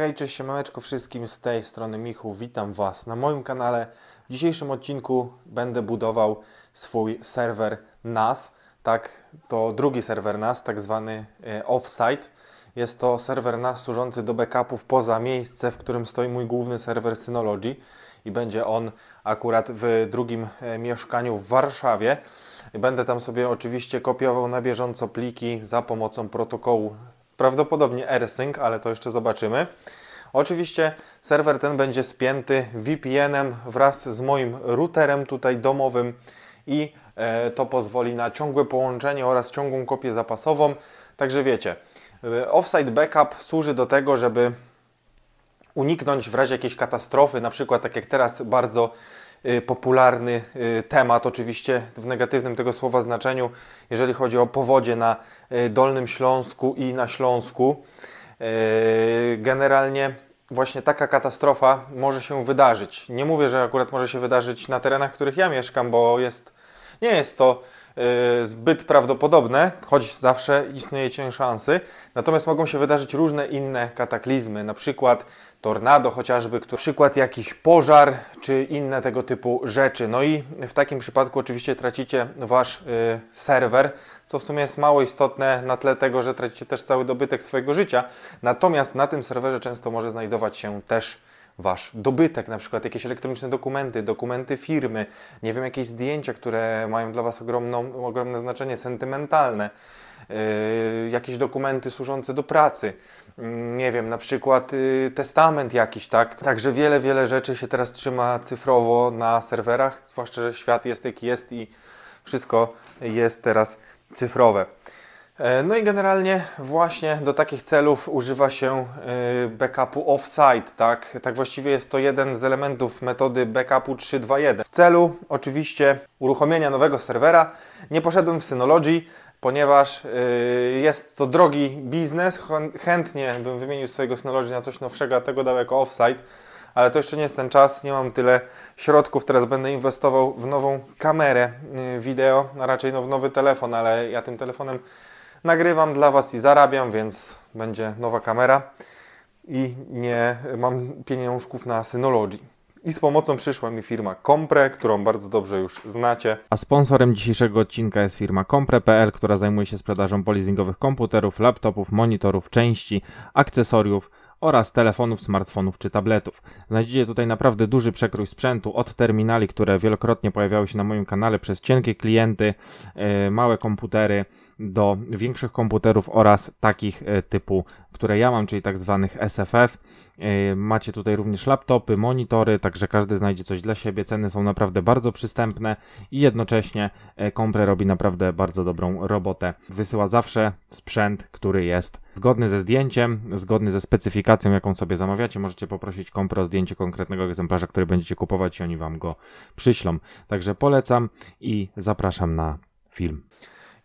Hej, cześć, siemaneczko wszystkim z tej strony Michu, witam Was na moim kanale. W dzisiejszym odcinku będę budował swój serwer NAS, tak, to drugi serwer NAS, tak zwany e, offsite. Jest to serwer NAS służący do backupów poza miejsce, w którym stoi mój główny serwer Synology i będzie on akurat w drugim e, mieszkaniu w Warszawie. Będę tam sobie oczywiście kopiował na bieżąco pliki za pomocą protokołu prawdopodobnie AirSync, ale to jeszcze zobaczymy. Oczywiście serwer ten będzie spięty VPN-em wraz z moim routerem tutaj domowym i e, to pozwoli na ciągłe połączenie oraz ciągłą kopię zapasową. Także wiecie, e, offsite backup służy do tego, żeby uniknąć w razie jakiejś katastrofy, na przykład tak jak teraz bardzo Y, popularny y, temat, oczywiście w negatywnym tego słowa znaczeniu, jeżeli chodzi o powodzie na y, Dolnym Śląsku i na Śląsku. Generalnie właśnie taka katastrofa może się wydarzyć. Nie mówię, że akurat może się wydarzyć na terenach, w których ja mieszkam, bo jest, nie jest to Y, zbyt prawdopodobne, choć zawsze istnieje cień szansy. Natomiast mogą się wydarzyć różne inne kataklizmy, na przykład tornado chociażby, na przykład jakiś pożar, czy inne tego typu rzeczy. No i w takim przypadku oczywiście tracicie wasz y, serwer, co w sumie jest mało istotne na tle tego, że tracicie też cały dobytek swojego życia. Natomiast na tym serwerze często może znajdować się też wasz dobytek, na przykład jakieś elektroniczne dokumenty, dokumenty firmy, nie wiem, jakieś zdjęcia, które mają dla was ogromną, ogromne znaczenie sentymentalne. Yy, jakieś dokumenty służące do pracy, yy, nie wiem, na przykład yy, testament jakiś, tak? Także wiele, wiele rzeczy się teraz trzyma cyfrowo na serwerach, zwłaszcza, że świat jest jaki jest i wszystko jest teraz cyfrowe. E, no i generalnie właśnie do takich celów używa się e, backupu offsite, tak? Tak właściwie jest to jeden z elementów metody backupu 3.2.1. W celu oczywiście uruchomienia nowego serwera nie poszedłem w Synology, ponieważ e, jest to drogi biznes. Chętnie bym wymienił swojego Synology na coś nowszego, a tego dał jako offsite, ale to jeszcze nie jest ten czas, nie mam tyle środków. Teraz będę inwestował w nową kamerę wideo, a raczej no w nowy telefon, ale ja tym telefonem Nagrywam dla Was i zarabiam, więc będzie nowa kamera i nie mam pieniążków na Synology. I z pomocą przyszła mi firma Compre, którą bardzo dobrze już znacie. A sponsorem dzisiejszego odcinka jest firma Compre.pl, która zajmuje się sprzedażą polizingowych komputerów, laptopów, monitorów, części, akcesoriów oraz telefonów, smartfonów czy tabletów. Znajdziecie tutaj naprawdę duży przekrój sprzętu od terminali, które wielokrotnie pojawiały się na moim kanale przez cienkie klienty, e, małe komputery, do większych komputerów oraz takich e, typu, które ja mam, czyli tak zwanych SFF. E, macie tutaj również laptopy, monitory, także każdy znajdzie coś dla siebie. Ceny są naprawdę bardzo przystępne i jednocześnie Compre e, robi naprawdę bardzo dobrą robotę. Wysyła zawsze sprzęt, który jest zgodny ze zdjęciem, zgodny ze specyfikacją, jaką sobie zamawiacie. Możecie poprosić Compre o zdjęcie konkretnego egzemplarza, który będziecie kupować i oni wam go przyślą. Także polecam i zapraszam na film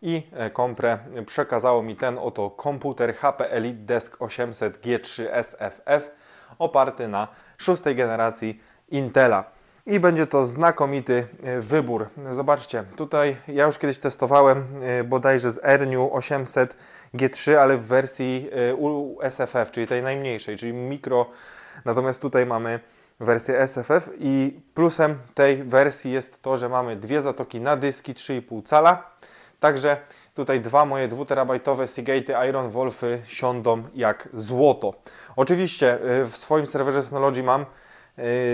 i e, kompre przekazało mi ten oto komputer HP Elite Desk 800 G3 SFF oparty na szóstej generacji Intela. I będzie to znakomity e, wybór. Zobaczcie, tutaj ja już kiedyś testowałem e, bodajże z Erniu 800 G3, ale w wersji USFF, czyli tej najmniejszej, czyli mikro. Natomiast tutaj mamy wersję SFF i plusem tej wersji jest to, że mamy dwie zatoki na dyski 3,5 cala Także tutaj dwa moje 2-terabajtowe Seagate Iron Wolfy siądą jak złoto. Oczywiście y, w swoim serwerze Synology mam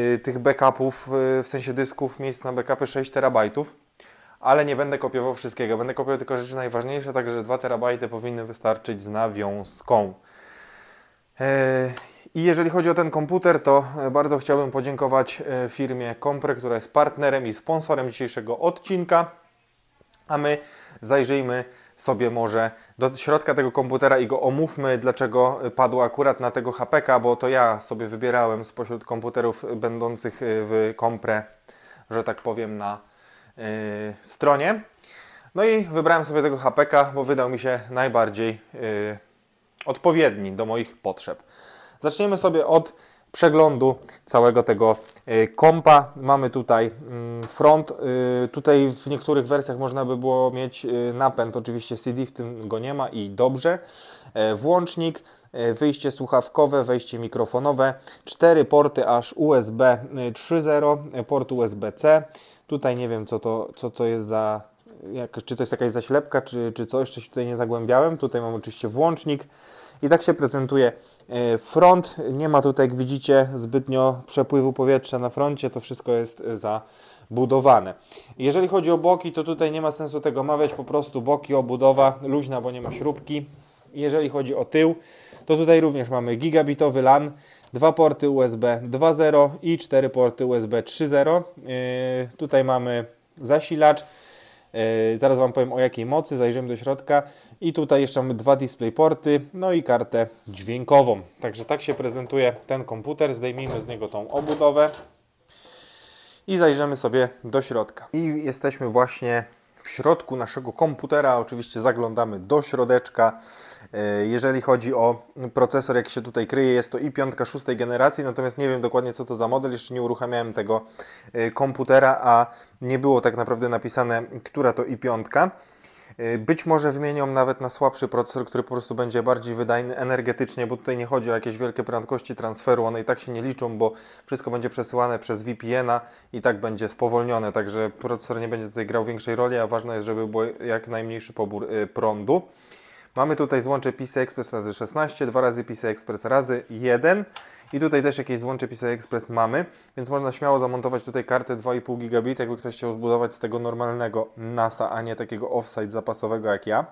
y, tych backupów, y, w sensie dysków, miejsc na backupy 6 terabajtów, ale nie będę kopiował wszystkiego. Będę kopiował tylko rzeczy najważniejsze, także 2 terabajty powinny wystarczyć z nawiązką. E, i jeżeli chodzi o ten komputer, to e, bardzo chciałbym podziękować e, firmie Compre, która jest partnerem i sponsorem dzisiejszego odcinka. A my zajrzyjmy sobie może do środka tego komputera i go omówmy, dlaczego padło akurat na tego HPK, bo to ja sobie wybierałem spośród komputerów będących y, w kompre, że tak powiem, na yy, stronie. No i wybrałem sobie tego HPK, bo wydał mi się najbardziej yy, odpowiedni do moich potrzeb. Zaczniemy sobie od przeglądu całego tego y, kompa. Mamy tutaj mm, Front, y, tutaj w niektórych wersjach można by było mieć y, napęd, oczywiście CD w tym go nie ma i dobrze. E, włącznik, e, wyjście słuchawkowe, wejście mikrofonowe, cztery porty aż USB 3.0, y, e, port USB-C. Tutaj nie wiem co to, co to jest za, jak, czy to jest jakaś zaślepka, czy, czy co, jeszcze się tutaj nie zagłębiałem. Tutaj mam oczywiście włącznik. I tak się prezentuje front. Nie ma tutaj, jak widzicie, zbytnio przepływu powietrza na froncie. To wszystko jest za budowane. Jeżeli chodzi o boki, to tutaj nie ma sensu tego mawiać, po prostu boki obudowa luźna, bo nie ma śrubki. Jeżeli chodzi o tył, to tutaj również mamy gigabitowy LAN, dwa porty USB 2.0 i cztery porty USB 3.0. Yy, tutaj mamy zasilacz. Yy, zaraz Wam powiem o jakiej mocy, zajrzymy do środka i tutaj jeszcze mamy dwa DisplayPorty, no i kartę dźwiękową. Także tak się prezentuje ten komputer, zdejmijmy z niego tą obudowę i zajrzymy sobie do środka. I jesteśmy właśnie w środku naszego komputera. Oczywiście zaglądamy do środeczka. E, jeżeli chodzi o procesor, jak się tutaj kryje, jest to i piątka szóstej generacji, natomiast nie wiem dokładnie co to za model, jeszcze nie uruchamiałem tego e, komputera, a nie było tak naprawdę napisane, która to i piątka. E, być może wymienią nawet na słabszy procesor, który po prostu będzie bardziej wydajny energetycznie, bo tutaj nie chodzi o jakieś wielkie prędkości transferu, one i tak się nie liczą, bo wszystko będzie przesyłane przez VPN-a i tak będzie spowolnione, także procesor nie będzie tutaj grał większej roli, a ważne jest, żeby był jak najmniejszy pobór e, prądu. Mamy tutaj złącze PCI Express razy 16, 2 razy PCI Express razy 1. I tutaj też jakieś złącze PCI Express mamy, więc można śmiało zamontować tutaj kartę 2,5 gigabit, jakby ktoś chciał zbudować z tego normalnego NASA, a nie takiego offsite zapasowego jak ja.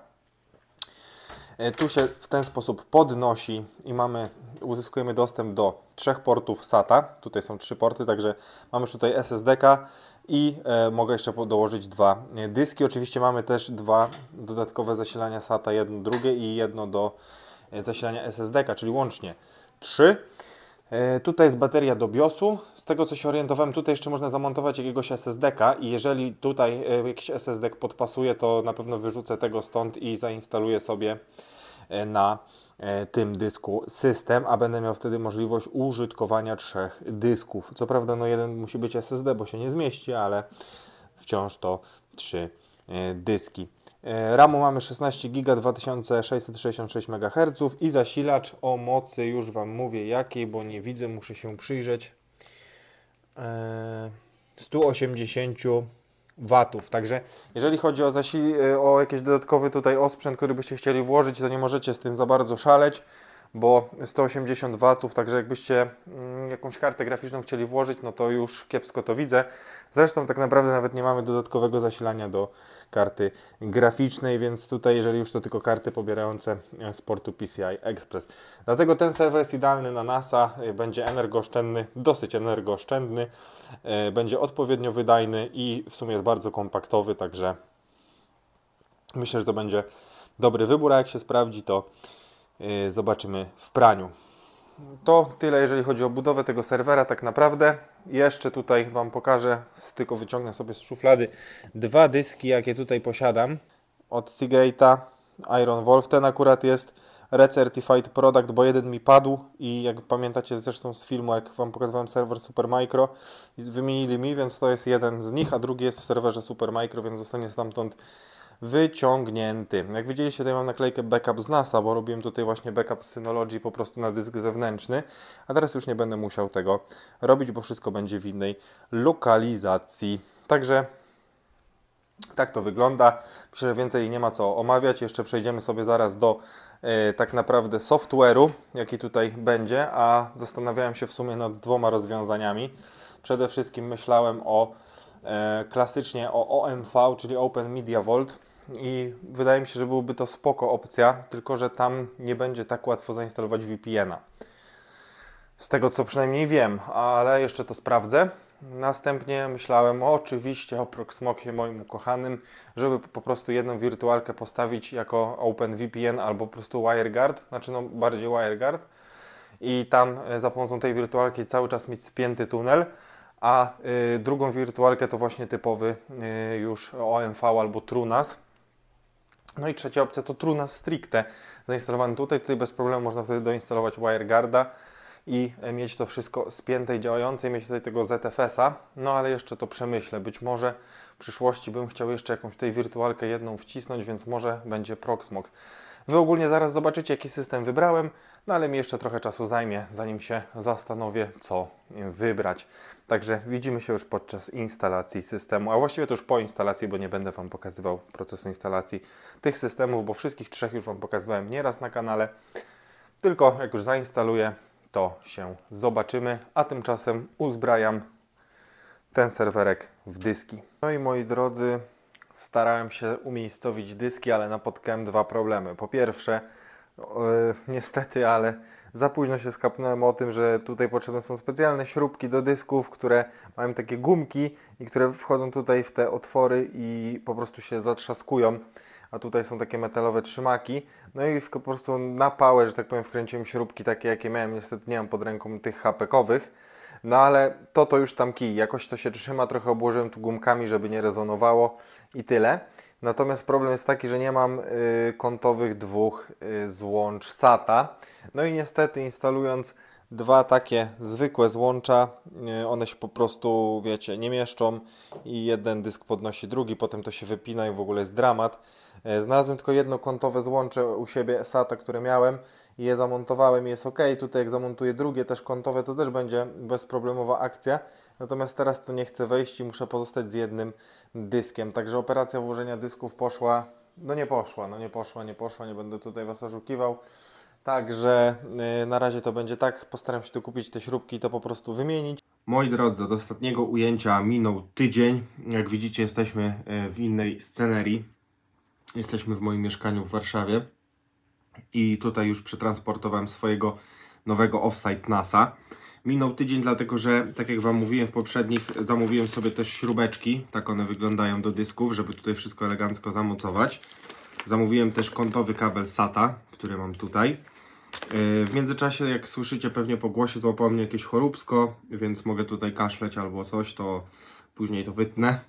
E, tu się w ten sposób podnosi i mamy, uzyskujemy dostęp do trzech portów SATA. Tutaj są trzy porty, także mamy już tutaj SSD-ka i e, mogę jeszcze dołożyć dwa e, dyski. Oczywiście mamy też dwa dodatkowe zasilania SATA, jedno drugie i jedno do e, zasilania SSD-ka, czyli łącznie trzy. E, tutaj jest bateria do BIOSu. Z tego co się orientowałem, tutaj jeszcze można zamontować jakiegoś SSD-ka i jeżeli tutaj e, jakiś SSD podpasuje, to na pewno wyrzucę tego stąd i zainstaluję sobie e, na tym dysku system, a będę miał wtedy możliwość użytkowania trzech dysków. Co prawda, no jeden musi być SSD, bo się nie zmieści, ale wciąż to trzy dyski. E, RAMu mamy 16 GB 2666 MHz i zasilacz o mocy już Wam mówię jakiej, bo nie widzę, muszę się przyjrzeć. 180 e, watów. Także jeżeli chodzi o, zasil e, o jakiś dodatkowy tutaj osprzęt, który byście chcieli włożyć, to nie możecie z tym za bardzo szaleć bo 180 W, także jakbyście mm, jakąś kartę graficzną chcieli włożyć, no to już kiepsko to widzę. Zresztą tak naprawdę nawet nie mamy dodatkowego zasilania do karty graficznej, więc tutaj jeżeli już to tylko karty pobierające e, z portu PCI Express. Dlatego ten serwer jest idealny na NASA, e, będzie energooszczędny, dosyć energooszczędny, e, będzie odpowiednio wydajny i w sumie jest bardzo kompaktowy, także myślę, że to będzie dobry wybór, a jak się sprawdzi to Y, zobaczymy w praniu. To tyle, jeżeli chodzi o budowę tego serwera, tak naprawdę. Jeszcze tutaj Wam pokażę, tylko wyciągnę sobie z szuflady dwa dyski, jakie tutaj posiadam. Od Seagate'a, Iron Wolf, ten akurat jest recertified product, bo jeden mi padł i jak pamiętacie zresztą z filmu, jak Wam pokazywałem serwer Supermicro, wymienili mi, więc to jest jeden z nich, a drugi jest w serwerze Supermicro, więc zostanie stamtąd wyciągnięty. Jak widzieliście, tutaj mam naklejkę backup z NASA, bo robiłem tutaj właśnie backup z Synology po prostu na dysk zewnętrzny, a teraz już nie będę musiał tego robić, bo wszystko będzie w innej lokalizacji. Także tak to wygląda. Myślę, że więcej nie ma co omawiać. Jeszcze przejdziemy sobie zaraz do yy, tak naprawdę software'u, jaki tutaj będzie, a zastanawiałem się w sumie nad dwoma rozwiązaniami. Przede wszystkim myślałem o e, klasycznie o OMV, czyli Open Media Vault, i wydaje mi się, że byłoby to spoko opcja, tylko że tam nie będzie tak łatwo zainstalować VPN-a. Z tego co przynajmniej wiem, ale jeszcze to sprawdzę. Następnie myślałem oczywiście o Proxmoxie moim ukochanym, żeby po prostu jedną wirtualkę postawić jako OpenVPN albo po prostu WireGuard, znaczy no bardziej WireGuard i tam e, za pomocą tej wirtualki cały czas mieć spięty tunel, a y, drugą wirtualkę to właśnie typowy y, już OMV albo Trunas no i trzecia opcja to Truna Stricte, zainstalowany tutaj. Tutaj bez problemu można wtedy doinstalować WireGuarda i mieć to wszystko spięte i działające i mieć tutaj tego ZFS-a. No ale jeszcze to przemyślę. Być może przyszłości bym chciał jeszcze jakąś tutaj wirtualkę jedną wcisnąć, więc może będzie Proxmox. Wy ogólnie zaraz zobaczycie, jaki system wybrałem, no ale mi jeszcze trochę czasu zajmie, zanim się zastanowię, co wybrać. Także widzimy się już podczas instalacji systemu, a właściwie to już po instalacji, bo nie będę Wam pokazywał procesu instalacji tych systemów, bo wszystkich trzech już Wam pokazywałem nieraz na kanale. Tylko jak już zainstaluję, to się zobaczymy, a tymczasem uzbrajam ten serwerek w dyski. No i moi drodzy, starałem się umiejscowić dyski, ale napotkałem dwa problemy. Po pierwsze, niestety, ale za późno się skapnąłem o tym, że tutaj potrzebne są specjalne śrubki do dysków, które mają takie gumki i które wchodzą tutaj w te otwory i po prostu się zatrzaskują. A tutaj są takie metalowe trzymaki. No i po prostu na pałę, że tak powiem, wkręciłem śrubki takie, jakie miałem. Niestety nie mam pod ręką tych hapekowych no ale to to już tam kij, jakoś to się trzyma, trochę obłożyłem tu gumkami, żeby nie rezonowało i tyle. Natomiast problem jest taki, że nie mam y, kątowych dwóch y, złącz SATA. No i niestety instalując dwa takie zwykłe złącza, y, one się po prostu, wiecie, nie mieszczą i jeden dysk podnosi drugi, potem to się wypina i w ogóle jest dramat. E, znalazłem tylko jedno kątowe złącze u siebie SATA, które miałem je zamontowałem i jest ok. Tutaj jak zamontuję drugie też kątowe, to też będzie bezproblemowa akcja. Natomiast teraz to nie chcę wejść i muszę pozostać z jednym dyskiem. Także operacja włożenia dysków poszła, no nie poszła, no nie poszła, nie poszła, nie będę tutaj Was oszukiwał. Także y, na razie to będzie tak, postaram się tu kupić te śrubki i to po prostu wymienić. Moi drodzy, od ostatniego ujęcia minął tydzień. Jak widzicie jesteśmy y, w innej scenerii. Jesteśmy w moim mieszkaniu w Warszawie. I tutaj już przetransportowałem swojego nowego offsite NASA. Minął tydzień, dlatego że, tak jak Wam mówiłem w poprzednich, zamówiłem sobie też śrubeczki. Tak one wyglądają do dysków, żeby tutaj wszystko elegancko zamocować. Zamówiłem też kątowy kabel SATA, który mam tutaj. Yy, w międzyczasie, jak słyszycie pewnie po głosie, złapało mnie jakieś choróbsko, więc mogę tutaj kaszleć albo coś, to później to wytnę.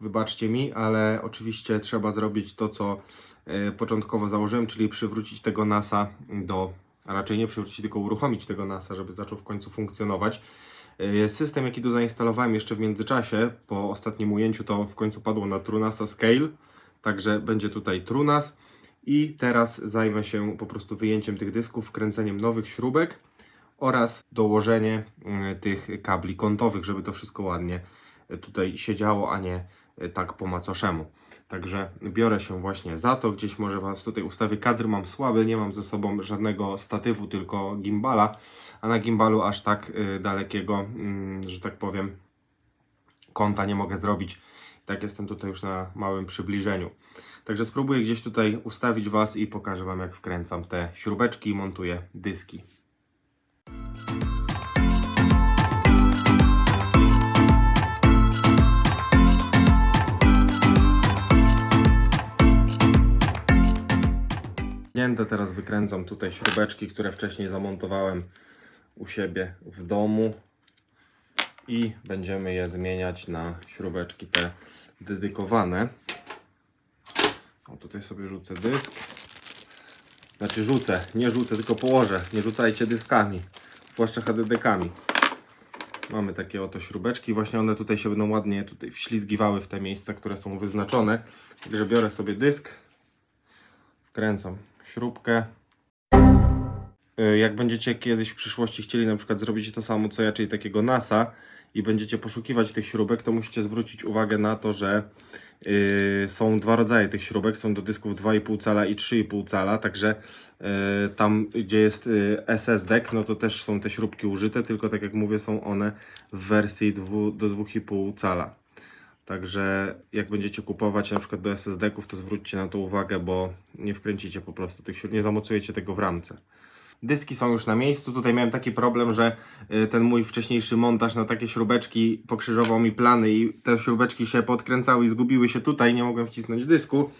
Wybaczcie mi, ale oczywiście trzeba zrobić to, co E, początkowo założyłem, czyli przywrócić tego NASA do, raczej nie przywrócić, tylko uruchomić tego NASA, żeby zaczął w końcu funkcjonować. E, system, jaki tu zainstalowałem jeszcze w międzyczasie, po ostatnim ujęciu to w końcu padło na Trunasa Scale, także będzie tutaj Trunas. I teraz zajmę się po prostu wyjęciem tych dysków, wkręceniem nowych śrubek oraz dołożenie e, tych kabli kątowych, żeby to wszystko ładnie tutaj siedziało, a nie tak po macoszemu. Także biorę się właśnie za to. Gdzieś może Was tutaj ustawię. Kadr mam słaby, nie mam ze sobą żadnego statywu, tylko gimbala. A na gimbalu aż tak y, dalekiego, mm, że tak powiem, kąta nie mogę zrobić. Tak jestem tutaj już na małym przybliżeniu. Także spróbuję gdzieś tutaj ustawić Was i pokażę Wam jak wkręcam te śrubeczki i montuję dyski. Teraz wykręcam tutaj śrubeczki, które wcześniej zamontowałem u siebie w domu. I będziemy je zmieniać na śrubeczki te dedykowane. O, tutaj sobie rzucę dysk. Znaczy rzucę, nie rzucę, tylko położę. Nie rzucajcie dyskami, zwłaszcza HDD-kami. Mamy takie oto śrubeczki. Właśnie one tutaj się będą ładnie tutaj wślizgiwały w te miejsca, które są wyznaczone. Także biorę sobie dysk, wkręcam śrubkę. Y, jak będziecie kiedyś w przyszłości chcieli na przykład zrobić to samo co ja, czyli takiego NASA i będziecie poszukiwać tych śrubek, to musicie zwrócić uwagę na to, że yy, są dwa rodzaje tych śrubek. Są do dysków 2,5 cala i 3,5 cala, także yy, tam gdzie jest yy, SSD, no to też są te śrubki użyte, tylko tak jak mówię są one w wersji dwu, do 2,5 cala. Także jak będziecie kupować na przykład do SSD-ków, to zwróćcie na to uwagę, bo nie wkręcicie po prostu tych nie zamocujecie tego w ramce. Dyski są już na miejscu. Tutaj miałem taki problem, że y, ten mój wcześniejszy montaż na takie śrubeczki pokrzyżował mi plany i te śrubeczki się podkręcały i zgubiły się tutaj. Nie mogłem wcisnąć dysku,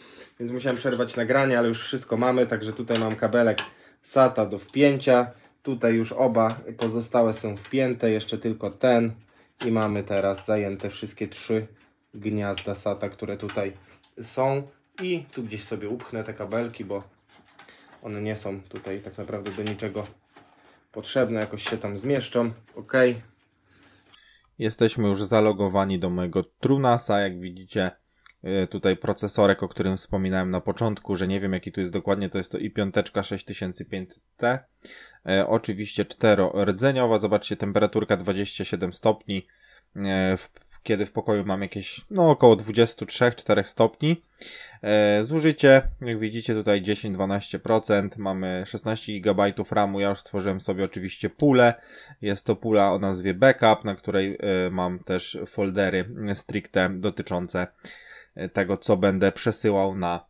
więc musiałem przerwać nagranie, ale już wszystko mamy. Także tutaj mam kabelek SATA do wpięcia. Tutaj już oba pozostałe są wpięte, jeszcze tylko ten. I mamy teraz zajęte wszystkie trzy gniazda SATA, które tutaj są i tu gdzieś sobie upchnę te kabelki, bo one nie są tutaj tak naprawdę do niczego potrzebne, jakoś się tam zmieszczą. OK. Jesteśmy już zalogowani do mojego Trunasa, jak widzicie y, tutaj procesorek, o którym wspominałem na początku, że nie wiem jaki tu jest dokładnie, to jest to i5 6500T. Y, oczywiście oczywiście rdzeniowa, zobaczcie temperaturka 27 stopni. Y, w kiedy w pokoju mam jakieś no, około 23-4 stopni. E, zużycie, jak widzicie tutaj 10-12%, mamy 16 GB RAMu, ja już stworzyłem sobie oczywiście pulę, jest to pula o nazwie backup, na której e, mam też foldery stricte dotyczące e, tego, co będę przesyłał na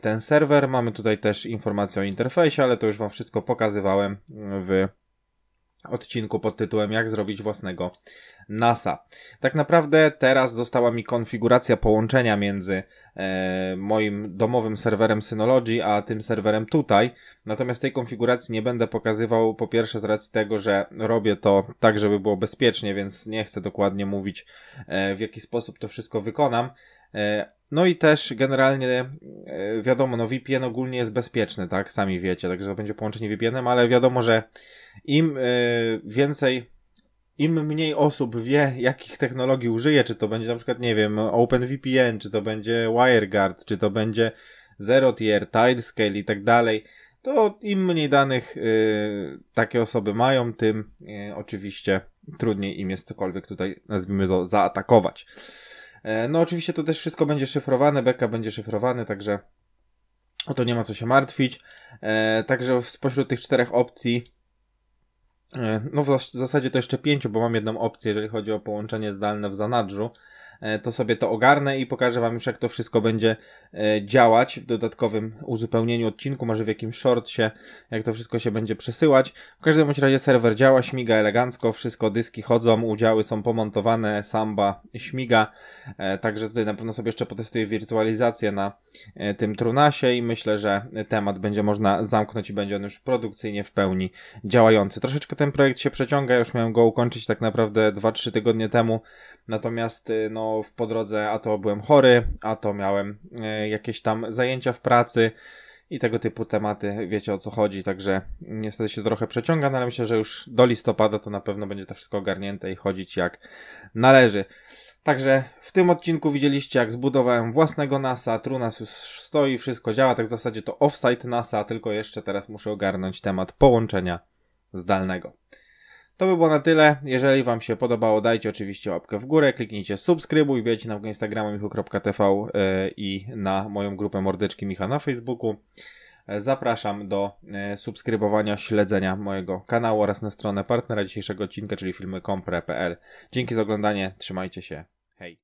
ten serwer. Mamy tutaj też informację o interfejsie, ale to już Wam wszystko pokazywałem w odcinku pod tytułem Jak zrobić własnego NASA. Tak naprawdę teraz została mi konfiguracja połączenia między e, moim domowym serwerem Synology a tym serwerem tutaj. Natomiast tej konfiguracji nie będę pokazywał po pierwsze z racji tego, że robię to tak, żeby było bezpiecznie, więc nie chcę dokładnie mówić e, w jaki sposób to wszystko wykonam. E, no i też generalnie e, wiadomo, no VPN ogólnie jest bezpieczny, tak? Sami wiecie, także to będzie połączenie VPN-em, ale wiadomo, że im e, więcej im mniej osób wie, jakich technologii użyje, czy to będzie na przykład, nie wiem, OpenVPN, czy to będzie WireGuard, czy to będzie ZeroTier, Tilescale i tak dalej, to im mniej danych takie osoby mają, tym oczywiście trudniej im jest cokolwiek tutaj, nazwijmy to, zaatakować. E, no oczywiście to też wszystko będzie szyfrowane, beka będzie szyfrowany, także o to nie ma co się martwić. E, także spośród tych czterech opcji e, no w zasadzie to jeszcze pięciu, bo mam jedną opcję, jeżeli chodzi o połączenie zdalne w zanadrzu, E, to sobie to ogarnę i pokażę Wam już, jak to wszystko będzie e, działać w dodatkowym uzupełnieniu odcinku, może w jakimś shortsie, jak to wszystko się będzie przesyłać. W każdym bądź razie serwer działa, śmiga elegancko, wszystko dyski chodzą, udziały są pomontowane, samba śmiga, e, także tutaj na pewno sobie jeszcze potestuję wirtualizację na tym trunasie i myślę, że temat będzie można zamknąć i będzie on już produkcyjnie w pełni działający. Troszeczkę ten projekt się przeciąga, już miałem go ukończyć tak naprawdę 2-3 tygodnie temu, natomiast no w po drodze a to byłem chory, a to miałem e, jakieś tam zajęcia w pracy i tego typu tematy, wiecie o co chodzi, także niestety się trochę przeciąga, no ale myślę, że już do listopada to na pewno będzie to wszystko ogarnięte i chodzić jak należy. Także w tym odcinku widzieliście, jak zbudowałem własnego NASA, Trunas już stoi, wszystko działa, tak w zasadzie to offsite NASA, tylko jeszcze teraz muszę ogarnąć temat połączenia zdalnego. To by było na tyle. Jeżeli Wam się podobało, dajcie oczywiście łapkę w górę, kliknijcie subskrybuj, wejdźcie na mojego Instagrama michu.tv e, i na moją grupę Mordeczki Micha na Facebooku. E, zapraszam do e, subskrybowania, śledzenia mojego kanału oraz na stronę partnera dzisiejszego odcinka, czyli filmy.compre.pl. Dzięki za oglądanie, trzymajcie się, hej!